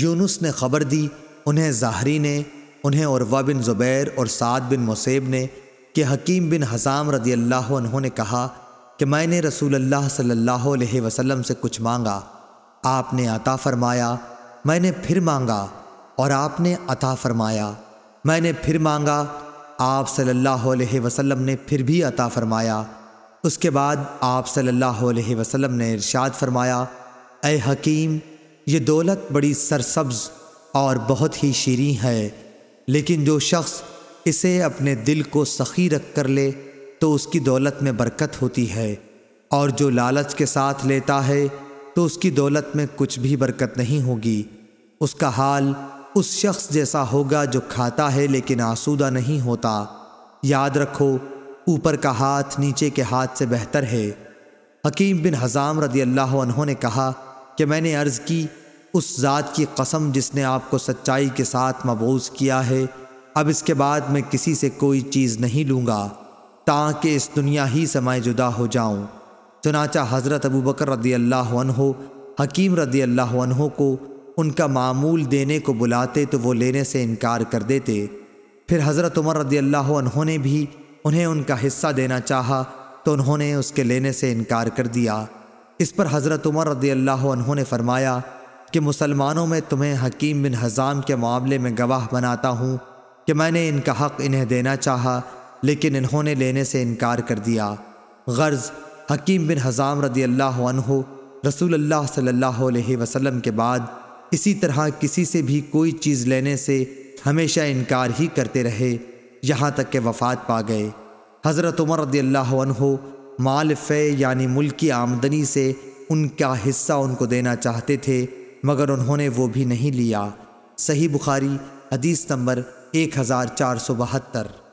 यूनुस ने खबर दी उन्हें ज़ाहरी ने उन्हें औरवा बिन ज़ुबैर और साद बिन मुसेब ने कि हकीम बिन हज़ाम रदी अल्लाह उन्होंने कहा कि मैंने रसूल अल्लाह सल्लल्लाहु अलैहि वसल्लम से कुछ मांगा आपने अता फरमाया मैंने फिर मांगा और आपने अता फरमाया मैंने फिर मांगा आप सल्लल्लाहु अलैहि वसल्लम ने फिर भी अता फरमाया उसके बाद आप सल्लल्लाहु अलैहि वसल्लम ने इरशाद फरमाया ए हकीम ये दौलत बड़ी सरसब्ज और बहुत ही शीरी है लेकिन जो शख्स इसे अपने दिल को सखी रख कर ले तो उसकी दौलत में बरकत होती है और जो लालच के साथ लेता है तो उसकी दौलत में कुछ भी बरकत नहीं होगी उसका हाल उस शख्स जैसा होगा जो खाता है लेकिन आसूदा नहीं होता याद रखो ऊपर का हाथ नीचे के हाथ से बेहतर है हकीम बिन हज़ाम रदी अल्लाह उन्होंने कहा कि मैंने अर्ज़ की उस ज़ात की कसम जिसने आपको सच्चाई के साथ मबूस किया है अब इसके बाद मैं किसी से कोई चीज़ नहीं लूँगा ताकि इस दुनिया ही समय जुदा हो जाऊँ चुनाचा हज़रत अबू बकर रदी अल्लाह हकीम रदी अल्लाह को उनका मामूल देने को बुलाते तो वो लेने से इनकार कर देते फिर हज़रत उमर रदी अल्लाह ने भी उन्हें उनका हिस्सा देना चाहा तो उन्होंने उसके लेने से इनकार कर दिया इस पर हज़रत उमर रदी अल्लाह ने फरमाया कि मुसलमानों में तुम्हें हकीम बिन हज़ाम के मामले में गवाह बनाता हूँ कि मैंने इनका हक़ इन्हें देना चाहा लेकिन इन्होंने लेने से इनकार कर दिया गर्ज़ हकीम बिन हज़ाम रदी अल्लाह रसूल अल्लाह सल्लल्लाहु अलैहि वसल्लम के बाद इसी तरह किसी से भी कोई चीज़ लेने से हमेशा इनकार ही करते रहे यहाँ तक के वफ़ात पा गए हज़रत उमर रदी अल्लाह माल फ़े यानी मुल्क की आमदनी से उनका हिस्सा उनको देना चाहते थे मगर उन्होंने वो भी नहीं लिया सही बुखारी हदीस नंबर एक हज़ार चार सौ बहत्तर